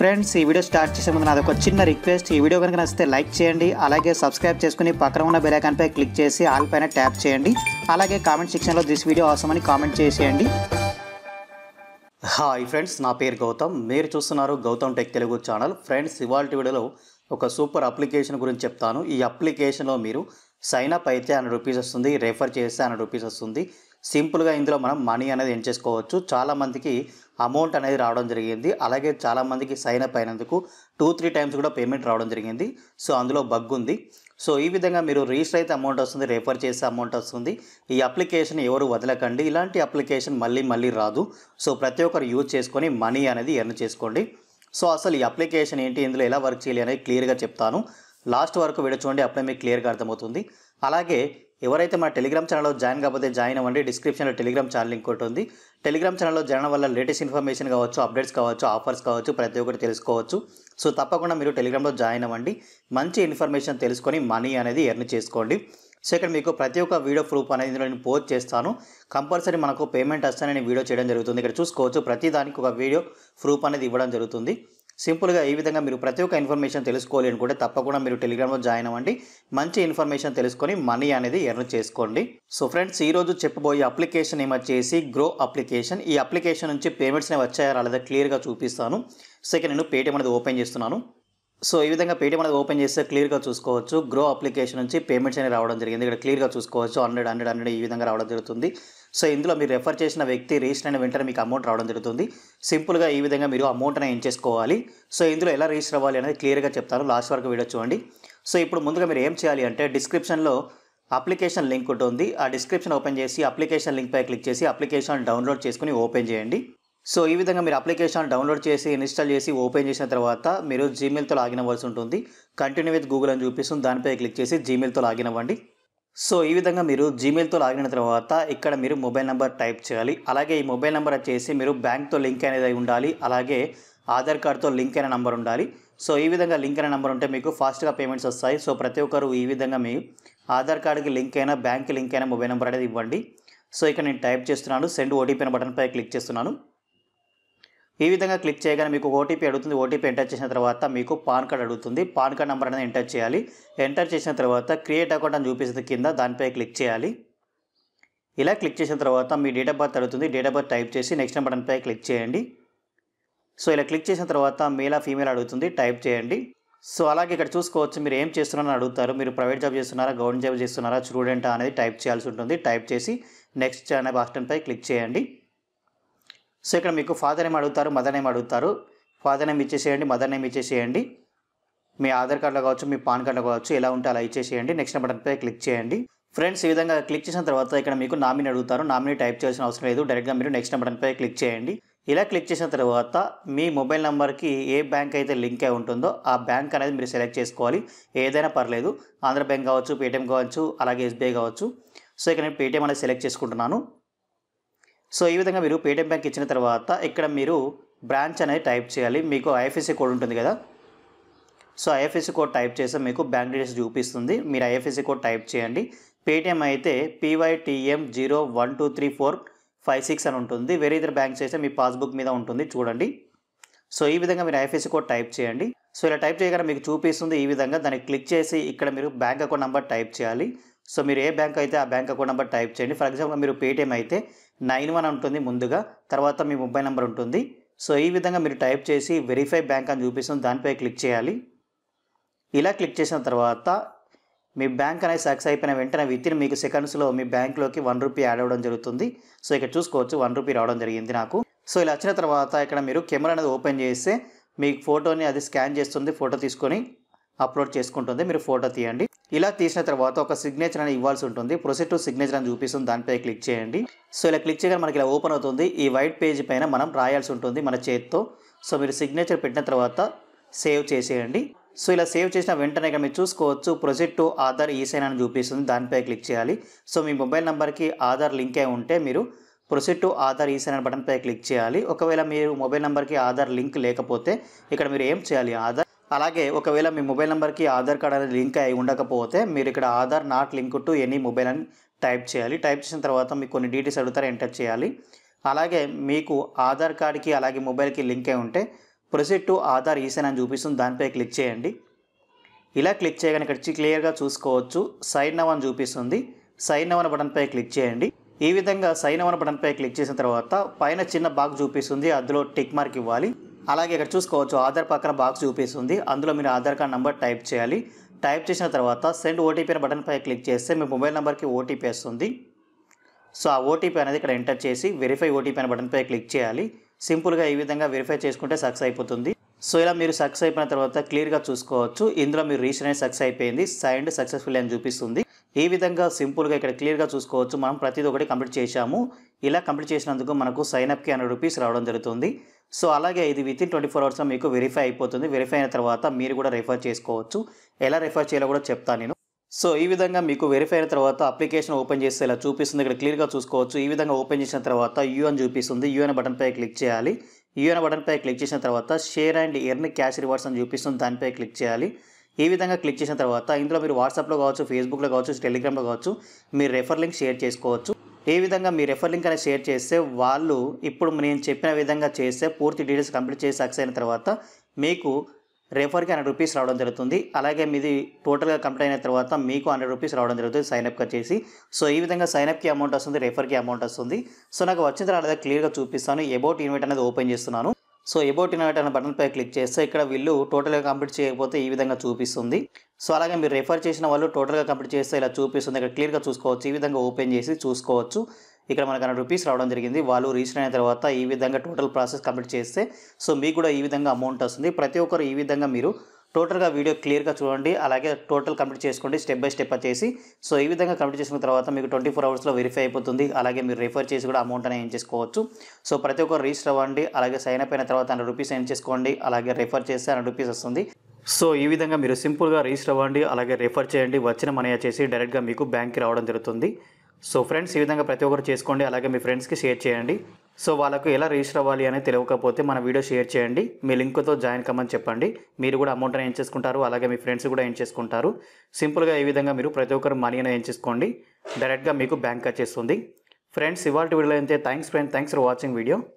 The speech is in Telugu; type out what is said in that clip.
ఫ్రెండ్స్ ఈ వీడియో స్టార్ట్ చేసే ముందు నాది ఒక చిన్న రిక్వెస్ట్ ఈ వీడియో కనుక నచ్చితే లైక్ చేయండి అలాగే సబ్స్క్రైబ్ చేసుకుని పక్కన ఉన్న పై క్లిక్ చేసి ఆల్ పైన ట్యాప్ చేయండి అలాగే కామెంట్ సెక్షన్లో దిస్ వీడియో అవసరం అని కామెంట్ చేసేయండి హాయ్ ఫ్రెండ్స్ నా పేరు గౌతమ్ మీరు చూస్తున్నారు Gautam tech Telugu channel friends ఇవాళ వీడియోలో ఒక సూపర్ అప్లికేషన్ గురించి చెప్తాను ఈ అప్లికేషన్లో మీరు సైన్ అప్ అయితే హండ్రెడ్ రూపీస్ వస్తుంది రెఫర్ చేస్తే హండ్రెడ్ రూపీస్ వస్తుంది సింపుల్గా ఇందులో మనం మనీ అనేది ఏం చేసుకోవచ్చు చాలామందికి అమౌంట్ అనేది రావడం జరిగింది అలాగే చాలామందికి సైన్ అప్ అయినందుకు టూ త్రీ టైమ్స్ కూడా పేమెంట్ రావడం జరిగింది సో అందులో బగ్ ఉంది సో ఈ విధంగా మీరు రిజిస్టర్ అయితే అమౌంట్ వస్తుంది రెఫర్ చేసే అమౌంట్ వస్తుంది ఈ అప్లికేషన్ ఎవరు వదలకండి ఇలాంటి అప్లికేషన్ మళ్ళీ మళ్ళీ రాదు సో ప్రతి ఒక్కరు యూజ్ చేసుకొని మనీ అనేది ఎర్న్ చేసుకోండి సో అసలు ఈ అప్లికేషన్ ఏంటి ఇందులో ఎలా వర్క్ చేయాలి అనేది క్లియర్గా చెప్తాను లాస్ట్ వరకు విడచూడండి అప్పుడే మీకు క్లియర్గా అర్థమవుతుంది అలాగే ఎవరైతే మా టెలిగ్రామ్ ఛానల్లో జాయిన్ కాకపోతే జాయిన్ అవ్వండి డిస్క్రిప్షన్లో టెలిగ్రామ్ ఛానల్ లింక్ ఒకటి ఉంది టెలిగ్రామ్ ఛానల్లో జాయిన్ వల్ల లేటెస్ట్ ఇన్ఫర్మేషన్ కావచ్చు అప్డేట్స్ కావచ్చు ఆఫర్స్ కావచ్చు ప్రతి ఒక్కటి తెలుసుకోవచ్చు సో తప్పకుండా మీరు టెలిగ్రామ్లో జాయిన్ అవ్వండి మంచి ఇన్ఫర్మేషన్ తెలుసుకొని మనీ అనేది ఎర్న్ చేసుకోండి సో ఇక్కడ మీకు ప్రతి ఒక్క వీడియో ప్రూఫ్ అనేది ఇందులో నేను పోస్ట్ చేస్తాను కంపల్సరీ మనకు పేమెంట్ వస్తే నేను వీడియో చేయడం జరుగుతుంది ఇక్కడ చూసుకోవచ్చు ప్రతి దానికి ఒక వీడియో ప్రూఫ్ అనేది ఇవ్వడం జరుగుతుంది సింపుల్గా ఈ విధంగా మీరు ప్రతి ఒక్క ఇన్ఫర్మేషన్ తెలుసుకోవాలి అనుకుంటే తప్పకుండా మీరు టెలిగ్రామ్లో జాయిన్ అవ్వండి మంచి ఇన్ఫర్మేషన్ తెలుసుకొని మనీ అనేది ఎర్న్ చేసుకోండి సో ఫ్రెండ్స్ ఈరోజు చెప్పబోయే అప్లికేషన్ ఏమొచ్చేసి గ్రో అప్లికేషన్ ఈ అప్లికేషన్ నుంచి పేమెంట్స్ వచ్చాయా లేదా క్లియర్గా చూపిస్తాను సెకండ్ నేను పేటీఎం అనేది ఓపెన్ చేస్తున్నాను సో ఈ విధంగా పేటీఎం అనేది ఓపెన్ చేస్తే క్లియర్గా చూసుకోవచ్చు గ్రో అప్లికేషన్ నుంచి పేమెంట్స్ అనేవి రావడం జరిగింది ఇక్కడ క్లియర్గా చూసుకోవచ్చు హండ్రెడ్ హండ్రెడ్ హండ్రెడ్ ఈ విధంగా రావడం జరుగుతుంది సో ఇందులో మీరు రెఫర్ చేసిన వ్యక్తి రిజిస్టర్ అయిన వెంటనే మీకు అమౌంట్ రావడం జరుగుతుంది సింపుల్గా ఈ విధంగా మీరు అమౌంట్ అనేది ఎంచేసుకోవాలి సో ఇందులో ఎలా రిజిస్టర్ అవ్వాలి అనేది క్లియర్గా చెప్తాను లాస్ట్ వరకు వీడియో చూడండి సో ఇప్పుడు ముందుగా మీరు ఏం చేయాలి అంటే డిస్క్రిప్షన్లో అప్లికేషన్ లింక్ ఉంటుంది ఆ డిస్క్రిప్షన్ ఓపెన్ చేసి అప్లికేషన్ లింక్పై క్లిక్ చేసి అప్లికేషన్ డౌన్లోడ్ చేసుకుని ఓపెన్ చేయండి సో ఈ విధంగా మీరు అప్లికేషన్ డౌన్లోడ్ చేసి ఇన్స్టాల్ చేసి ఓపెన్ చేసిన తర్వాత మీరు జీమెయిల్తో లాగిన్ అవ్వాల్సి ఉంటుంది కంటిన్యూ విత్ గూగుల్ అని చూపిస్తుంది దానిపై క్లిక్ చేసి జీమెయిల్తో లాగిన్ అవ్వండి సో ఈ విధంగా మీరు జీమెయిల్తో లాగిన తర్వాత ఇక్కడ మీరు మొబైల్ నెంబర్ టైప్ చేయాలి అలాగే ఈ మొబైల్ నెంబర్ వచ్చేసి మీరు బ్యాంక్తో లింక్ అనేది ఉండాలి అలాగే ఆధార్ కార్డ్తో లింక్ అయిన నెంబర్ ఉండాలి సో ఈ విధంగా లింక్ అయిన నెంబర్ ఉంటే మీకు ఫాస్ట్గా పేమెంట్స్ వస్తాయి సో ప్రతి ఒక్కరు ఈ విధంగా మీ ఆధార్ కార్డుకి లింక్ అయినా బ్యాంక్కి లింక్ అయినా మొబైల్ నెంబర్ అనేది ఇవ్వండి సో ఇక్కడ నేను టైప్ చేస్తున్నాను సెండ్ ఓటీపీ అనే బటన్పై క్లిక్ చేస్తున్నాను ఈ విధంగా క్లిక్ చేయగానే మీకు ఓటీపీ అడుగుతుంది ఓటీపీ ఎంటర్ చేసిన తర్వాత మీకు పాన్ కార్డ్ అడుగుతుంది పాన్ కార్డ్ నెంబర్ అనేది ఎంటర్ చేయాలి ఎంటర్ చేసిన తర్వాత క్రియేట్ అకౌంట్ అని చూపిస్తుంది కింద దానిపై క్లిక్ చేయాలి ఇలా క్లిక్ చేసిన తర్వాత మీ డేట్ ఆఫ్ బర్త్ అడుగుతుంది డేట్ ఆఫ్ బర్త్ టైప్ చేసి నెక్స్ట్ అనిపై క్లిక్ చేయండి సో ఇలా క్లిక్ చేసిన తర్వాత మేలా ఫీమేల్ అడుగుతుంది టైప్ చేయండి సో అలాగే ఇక్కడ చూసుకోవచ్చు మీరు ఏం చేస్తున్నారని అడుగుతారు మీరు ప్రైవేట్ జాబ్ చేస్తున్నారా గవర్నమెంట్ జాబ్ చేస్తున్నారా స్టూడెంటా అనేది టైప్ చేయాల్సి ఉంటుంది టైప్ చేసి నెక్స్ట్ అనే ఆప్షన్పై క్లిక్ చేయండి సో ఇక్కడ మీకు ఫాదర్ నేమ్ అడుగుతారు మదర్ నేమ్ అడుగుతారు ఫాదర్ నేమ్ ఇచ్చేసేయండి మదర్ నేమ్ ఇచ్చేసేయండి మీ ఆధార్ కార్డులో కావచ్చు మీ పాన్ కార్డులో కావచ్చు ఎలా ఉంటే అలా ఇచ్చేసేయండి నెక్స్ట్ బటన్పై క్లిక్ చేయండి ఫ్రెండ్స్ ఈ విధంగా క్లిక్ చేసిన తర్వాత ఇక్కడ మీకు నామినీ అడుగుతారు నామినీ టైప్ చేయాల్సిన అవసరం లేదు డైరెక్ట్గా మీరు నెక్స్ట్ బటన్పై క్లిక్ చేయండి ఇలా క్లిక్ చేసిన తర్వాత మీ మొబైల్ నెంబర్కి ఏ బ్యాంక్ అయితే లింక్ అయి ఉంటుందో ఆ బ్యాంక్ అనేది మీరు సెలెక్ట్ చేసుకోవాలి ఏదైనా పర్లేదు ఆంధ్ర బ్యాంక్ కావచ్చు పేటిఎం కావచ్చు అలాగే ఎస్బీఐ కావచ్చు సో ఇక్కడ నేను పేటిఎం అనేది సెలెక్ట్ చేసుకుంటున్నాను సో ఈ విధంగా మీరు పేటిఎం బ్యాంక్ ఇచ్చిన తర్వాత ఇక్కడ మీరు బ్రాంచ్ అనేది టైప్ చేయాలి మీకు ఐఎఫ్ఎస్సి కోడ్ ఉంటుంది కదా సో ఐఎఫ్ఎస్సి కోడ్ టైప్ చేస్తే మీకు బ్యాంక్ డీటెయిల్స్ చూపిస్తుంది మీరు ఐఎఫ్ఎస్సి కోడ్ టైప్ చేయండి పేటిఎం అయితే PYTM zero one two three four five six అని ఉంటుంది వేరే ఇతర బ్యాంక్స్ అయితే మీ పాస్బుక్ మీద ఉంటుంది చూడండి సో ఈ విధంగా మీరు ఐఎఫ్ఎస్సి కోడ్ టైప్ చేయండి సో ఇలా టైప్ చేయగానే మీకు చూపిస్తుంది ఈ విధంగా దాన్ని క్లిక్ చేసి ఇక్కడ మీరు బ్యాంక్ అకౌంట్ నెంబర్ టైప్ చేయాలి సో మీరు ఏ బ్యాంక్ అయితే ఆ బ్యాంక్ అకౌంట్ నెంబర్ టైప్ చేయండి ఫర్ ఎగ్జాంపుల్ మీరు పేటిఎం అయితే నైన్ వన్ ఉంటుంది ముందుగా తర్వాత మీ మొబైల్ నెంబర్ ఉంటుంది సో ఈ విధంగా మీరు టైప్ చేసి వెరిఫై బ్యాంక్ అని చూపిస్తుంది దానిపై క్లిక్ చేయాలి ఇలా క్లిక్ చేసిన తర్వాత మీ బ్యాంక్ అనేది సక్సెస్ అయిపోయిన వెంటనే ఇన్ మీకు సెకండ్స్లో మీ బ్యాంక్లోకి వన్ రూపీ యాడ్ అవ్వడం జరుగుతుంది సో ఇక్కడ చూసుకోవచ్చు వన్ రూపీ రావడం జరిగింది నాకు సో ఇలా వచ్చిన తర్వాత ఇక్కడ మీరు కెమెరా అనేది ఓపెన్ చేస్తే మీకు ఫోటోని అది స్కాన్ చేస్తుంది ఫోటో తీసుకొని అప్లోడ్ చేసుకుంటుంది మీరు ఫోటో తీయండి ఇలా తీసిన తర్వాత ఒక సిగ్నేచర్ అని ఇవ్వాల్సి ఉంటుంది ప్రొసీడ్ టు సిగ్నేచర్ అని చూపిస్తుంది దానిపై క్లిక్ చేయండి సో ఇలా క్లిక్ చేయగానే మనకి ఇలా ఓపెన్ అవుతుంది ఈ వైట్ పేజ్ పైన మనం రాయాల్సి ఉంటుంది మన చేతితో సో మీరు సిగ్నేచర్ పెట్టిన తర్వాత సేవ్ చేసేయండి సో ఇలా సేవ్ చేసిన వెంటనే మీరు చూసుకోవచ్చు ప్రొజెక్ట్ టు ఆధార్ ఈసైన్ అని చూపిస్తుంది దానిపై క్లిక్ చేయాలి సో మీ మొబైల్ నెంబర్కి ఆధార్ లింక్ అయి ఉంటే మీరు ప్రొసీడ్ టు ఆధార్ ఈసైన్ అనే బటన్పై క్లిక్ చేయాలి ఒకవేళ మీరు మొబైల్ నెంబర్కి ఆధార్ లింక్ లేకపోతే ఇక్కడ మీరు ఏం చేయాలి ఆధార్ అలాగే ఒకవేళ మీ మొబైల్ నెంబర్కి ఆధార్ కార్డ్ అనేది లింక్ అయి ఉండకపోతే మీరు ఇక్కడ Aadhaar not link to any mobile అని టైప్ చేయాలి టైప్ చేసిన తర్వాత మీకు కొన్ని డీటెయిల్స్ అడుగుతారు ఎంటర్ చేయాలి అలాగే మీకు ఆధార్ కార్డ్కి అలాగే మొబైల్కి లింక్ అయి ఉంటే ప్రొసీడ్ టు ఆధార్ ఈసెన్ అని చూపిస్తుంది దానిపై క్లిక్ చేయండి ఇలా క్లిక్ చేయగానే ఇక్కడ క్లియర్గా చూసుకోవచ్చు సైన్ నవ్ అని చూపిస్తుంది సైన్ నవ్ అనే బటన్పై క్లిక్ చేయండి ఈ విధంగా సైన్ అవ్వన బటన్పై క్లిక్ చేసిన తర్వాత పైన చిన్న బాగ్ చూపిస్తుంది అందులో టిక్ మార్క్ ఇవ్వాలి అలాగే ఇక్కడ చూసుకోవచ్చు ఆధార్ పక్కన బాక్స్ చూపిస్తుంది అందులో మీరు ఆధార్ కార్డ్ నెంబర్ టైప్ చేయాలి టైప్ చేసిన తర్వాత సెండ్ ఓటీపీ బటన్ పై క్లిక్ చేస్తే మీ మొబైల్ నెంబర్కి ఓటీపీ వస్తుంది సో ఆ ఓటీపీ అనేది ఇక్కడ ఎంటర్ చేసి వెరిఫై ఓటీపీ అనే బటన్పై క్లిక్ చేయాలి సింపుల్గా ఈ విధంగా వెరిఫై చేసుకుంటే సక్సెస్ అయిపోతుంది సో ఇలా మీరు సక్సెస్ అయిపోయిన తర్వాత క్లియర్గా చూసుకోవచ్చు ఇందులో మీరు రీసెంట్ అనేది సక్సెస్ అయిపోయింది సైండ్ సక్సెస్ఫుల్ అని చూపిస్తుంది ఈ విధంగా సింపుల్గా ఇక్కడ క్లియర్గా చూసుకోవచ్చు మనం ప్రతిదీ ఒకటి కంప్లీట్ చేశాము ఇలా కంప్లీట్ చేసినందుకు మనకు సైన్అప్కి హండ్రెడ్ రూపీస్ రావడం జరుగుతుంది సో అలాగే ఇది విత్ ఇన్ ట్వంటీ ఫోర్ అవర్స్లో మీకు వెరిఫై అయిపోతుంది వెరిఫై అయిన తర్వాత మీరు కూడా రెఫర్ చేసుకోవచ్చు ఎలా రిఫర్ చేయాలో కూడా చెప్తాను నేను సో ఈ విధంగా మీకు వెరిఫై అయిన తర్వాత అప్లికేషన్ ఓపెన్ చేస్తే ఇలా చూపిస్తుంది ఇక్కడ క్లియర్గా చూసుకోవచ్చు ఈ విధంగా ఓపెన్ చేసిన తర్వాత యూఎన్ చూపిస్తుంది యూఎన్ బటన్పై క్లిక్ చేయాలి యూఎన్ బటన్పై క్లిక్ చేసిన తర్వాత share and earn cash rewards అని చూపిస్తుంది దానిపై క్లిక్ చేయాలి ఈ విధంగా క్లిక్ చేసిన తర్వాత ఇందులో మీరు వాట్సాప్లో కావచ్చు ఫేస్బుక్లో కావచ్చు టెలిగ్రామ్లో కావచ్చు మీరు రెఫర్ లింక్ షేర్ చేసుకోవచ్చు ఏ విధంగా మీ రెఫర్ లింక్ అనేది షేర్ చేస్తే వాళ్ళు ఇప్పుడు నేను చెప్పిన విధంగా చేస్తే పూర్తి డీటెయిల్స్ కంప్లీట్ చేసి సక్సెస్ అయిన తర్వాత మీకు రెఫర్కి హండ్రెడ్ రూపీస్ రావడం జరుగుతుంది అలాగే మీది టోటల్గా కంప్లీట్ అయిన తర్వాత మీకు హండ్రెడ్ రూపీస్ రావడం జరుగుతుంది సైన్అప్గా చేసి సో ఈ విధంగా సైన్అప్కి అమౌంట్ వస్తుంది రెఫర్కి అమౌంట్ వస్తుంది సో నాకు వచ్చిన తర్వాత క్లియర్గా చూపిస్తాను ఎబౌట్ ఇన్వైట్ అనేది ఓపెన్ చేస్తున్నాను సో ఎబౌట్ ఇన్వైట్ అనే పై క్లిక్ చేస్తే ఇక్కడ వీళ్ళు టోటల్గా కంప్లీట్ చేయకపోతే ఈ విధంగా చూపిస్తుంది సో అలాగే మీరు రెఫర్ చేసిన వాళ్ళు టోటల్గా కంప్లీట్ చేస్తే ఇలా చూపిస్తుంది ఇక్కడ క్లియర్గా చూసుకోవచ్చు ఈ విధంగా ఓపెన్ చేసి చూసుకోవచ్చు ఇక్కడ మనకు అన్న రూపీస్ రావడం జరిగింది వాళ్ళు రీచ్ అయిన తర్వాత ఈ విధంగా టోటల్ ప్రాసెస్ కంప్లీట్ చేస్తే సో మీకు కూడా ఈ విధంగా అమౌంట్ వస్తుంది ప్రతి ఒక్కరు ఈ విధంగా మీరు టోటల్గా వీడియో క్లియర్గా చూడండి అలాగే టోటల్ కంప్లీట్ చేసుకోండి స్టెప్ బై స్టెప్ వచ్చేసి సో ఈ విధంగా కంప్లీట్ చేసుకున్న తర్వాత మీకు ట్వంటీ ఫోర్ అవర్స్లో వెరిఫై అయిపోతుంది అలాగే మీరు రిఫర్ చేసి కూడా అమౌంట్ అనేది ఏం చేసుకోవచ్చు సో ప్రతి ఒక్కరు రిజిస్టర్ అవ్వండి అలాగే సైన్ అయిన తర్వాత హండ్రెడ్ రూపీస్ ఏం చేసుకోండి అలాగే రిఫర్ చేస్తే హండ్రెడ్ రూపీస్ వస్తుంది సో ఈ విధంగా మీరు సింపుల్గా రిజిస్టర్ అవ్వండి అలాగే రిఫర్ చేయండి వచ్చిన మనీ వచ్చేసి డైరెక్ట్గా మీకు బ్యాంక్కి రావడం జరుగుతుంది సో ఫ్రెండ్స్ ఈ విధంగా ప్రతి ఒక్కరు చేసుకోండి అలాగే మీ ఫ్రెండ్స్కి షేర్ చేయండి సో వాళ్ళకు ఎలా రిజిస్టర్ అవ్వాలి అనేది తెలియకపోతే మన వీడియో షేర్ చేయండి మీ లింక్తో జాయిన్ కమ్మని చెప్పండి మీరు కూడా అమౌంట్ ఏం చేసుకుంటారు అలాగే మీ ఫ్రెండ్స్ కూడా ఏం చేసుకుంటారు సింపుల్గా ఏ విధంగా మీరు ప్రతి ఒక్కరు మనీ అని ఏం చేసుకోండి డైరెక్ట్గా మీకు బ్యాంక్ వచ్చేస్తుంది ఫ్రెండ్స్ ఇవాళ వీడియోలో అయితే thanks friend thanks for watching video